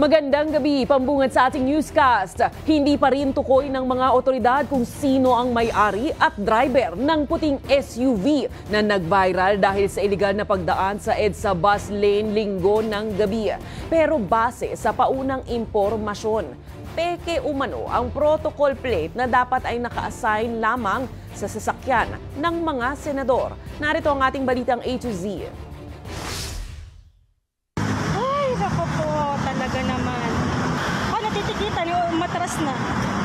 Magandang gabi, pambungad sa ating newscast. Hindi pa rin tukoy ng mga otoridad kung sino ang may-ari at driver ng puting SUV na nag-viral dahil sa iligal na pagdaan sa EDSA bus lane linggo ng gabi. Pero base sa paunang impormasyon, peke umano ang protocol plate na dapat ay naka-assign lamang sa sasakyan ng mga senador. Narito ang ating balitang A to Z. oras na.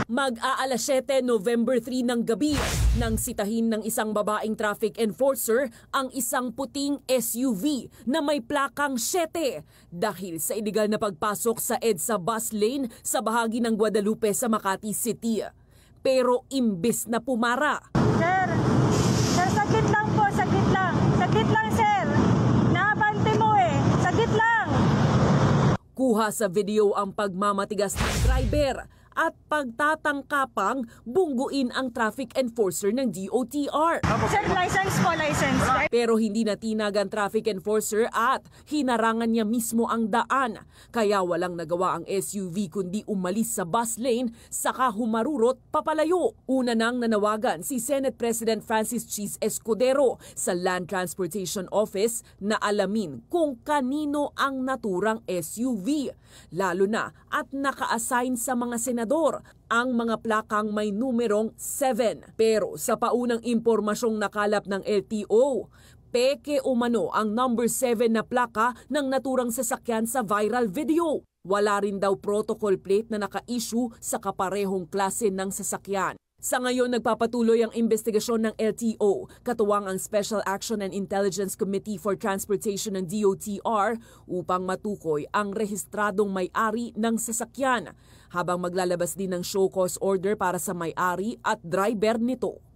Mag-aalas 7 November 3 ng gabi nang sitahin ng isang babaeng traffic enforcer ang isang puting SUV na may plakang 7 dahil sa iligal na pagpasok sa EDSA bus lane sa bahagi ng Guadalupe sa Makati City. Pero imbes na pumara. Sir, sir sakit lang po, sakit lang. Sakit lang sir. Naabante mo eh. Sakit lang. Kuha sa video ang pagmamatigas ng driver at pagtatangkapang bungguin ang traffic enforcer ng DOTR. Sir, license po, license. Pero hindi natinag ang traffic enforcer at hinarangan niya mismo ang daan. Kaya walang nagawa ang SUV kundi umalis sa bus lane saka humarurot papalayo. Una nang nanawagan si Senate President Francis Cheese Escudero sa Land Transportation Office na alamin kung kanino ang naturang SUV. Lalo na at naka-assign sa mga senador senador ang mga plakang may numerong 7. Pero sa paunang impormasyong nakalap ng LTO, peke umano ang number 7 na plaka ng naturang sasakyan sa viral video. Wala rin daw protocol plate na naka-issue sa kaparehong klase ng sasakyan. Sa ngayon, nagpapatuloy ang investigasyon ng LTO, katuwang ang Special Action and Intelligence Committee for Transportation ng DOTR upang matukoy ang rehistradong may-ari ng sasakyan, habang maglalabas din ng show cause order para sa may-ari at driver nito.